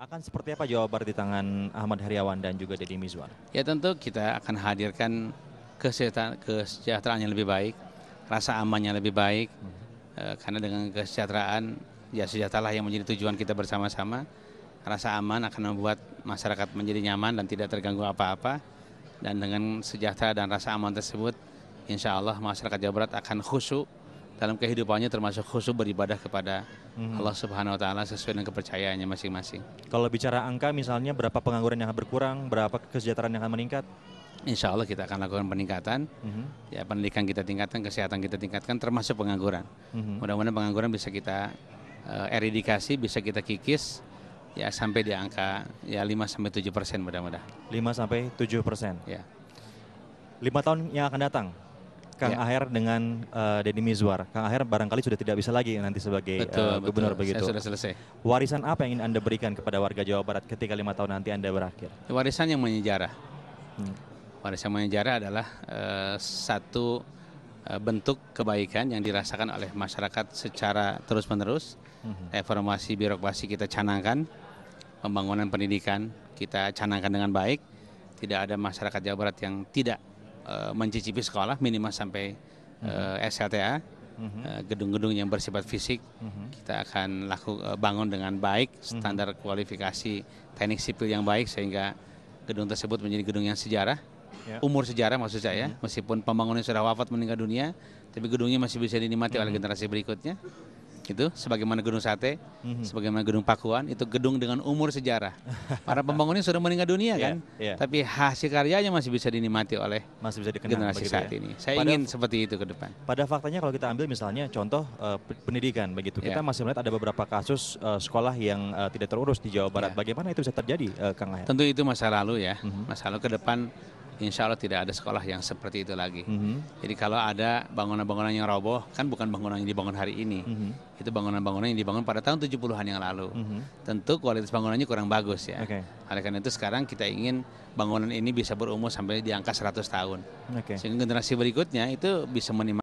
Akan seperti apa Jawa di tangan Ahmad Haryawan dan juga Deddy Mizwar? Ya tentu kita akan hadirkan kesejahteraan, kesejahteraan yang lebih baik, rasa amannya lebih baik, hmm. e, karena dengan kesejahteraan, ya sejahteralah yang menjadi tujuan kita bersama-sama. Rasa aman akan membuat masyarakat menjadi nyaman dan tidak terganggu apa-apa. Dan dengan sejahtera dan rasa aman tersebut, insya Allah masyarakat Jawa Barat akan khusyuk dalam kehidupannya termasuk khusus beribadah kepada hmm. Allah Subhanahu wa taala sesuai dengan kepercayaannya masing-masing. Kalau bicara angka misalnya berapa pengangguran yang akan berkurang, berapa kesejahteraan yang akan meningkat? Insya Allah kita akan lakukan peningkatan, mm-hmm. ya pendidikan kita tingkatkan, kesehatan kita tingkatkan, termasuk pengangguran. Mm-hmm. Mudah-mudahan pengangguran bisa kita uh, eh, eradikasi, bisa kita kikis, ya sampai di angka ya 5 sampai tujuh persen mudah-mudahan. Lima sampai tujuh persen. Ya. Lima tahun yang akan datang, Kang yeah. Aher dengan uh, Deddy Mizwar. Kang Aher barangkali sudah tidak bisa lagi nanti sebagai eh, betul, uh, gubernur betul. begitu. Saya sudah selesai. Warisan apa yang ingin Anda berikan kepada warga Jawa Barat ketika lima tahun nanti Anda berakhir? Warisan yang menyejarah. Hmm. Warisan menyejarah adalah uh, satu uh, bentuk kebaikan yang dirasakan oleh masyarakat secara terus-menerus. Hmm. Reformasi birokrasi kita canangkan, pembangunan pendidikan kita canangkan dengan baik. Tidak ada masyarakat Jawa Barat yang tidak Eh, mencicipi sekolah minimal sampai uh, eh, SLTA mhm. eh, gedung-gedung yang bersifat fisik mhm. kita akan laku bangun dengan baik standar mhm. kualifikasi teknik sipil yang baik sehingga gedung tersebut menjadi gedung yang sejarah ya. umur sejarah maksud saya meskipun pembangunnya sudah wafat meninggal dunia tapi gedungnya masih bisa dinikmati oleh generasi berikutnya gitu sebagaimana gedung sate, mm-hmm. sebagaimana gedung Pakuan itu gedung dengan umur sejarah. Para pembangunnya sudah meninggal dunia iya, kan, yeah, tapi hasil karyanya masih bisa dinikmati oleh masih bisa dikenang generasi saat ya. ini. Saya pada, ingin seperti itu ke depan. Pada faktanya kalau kita ambil misalnya contoh uh, pendidikan begitu, yeah. kita masih melihat ada beberapa kasus uh, sekolah yang uh, tidak terurus di Jawa Barat. Yeah. Bagaimana itu bisa terjadi, uh, Kang Lahir? Tentu itu masa lalu ya, mm-hmm. masa lalu ke depan insya Allah tidak ada sekolah yang seperti itu lagi. Mm -hmm. Jadi kalau ada bangunan-bangunan yang roboh, kan bukan bangunan yang dibangun hari ini. Mm -hmm. Itu bangunan-bangunan yang dibangun pada tahun 70-an yang lalu. Mm -hmm. Tentu kualitas bangunannya kurang bagus ya. Okay. Oleh karena itu sekarang kita ingin bangunan ini bisa berumur sampai di angka 100 tahun. Okay. Sehingga generasi berikutnya itu bisa menikmati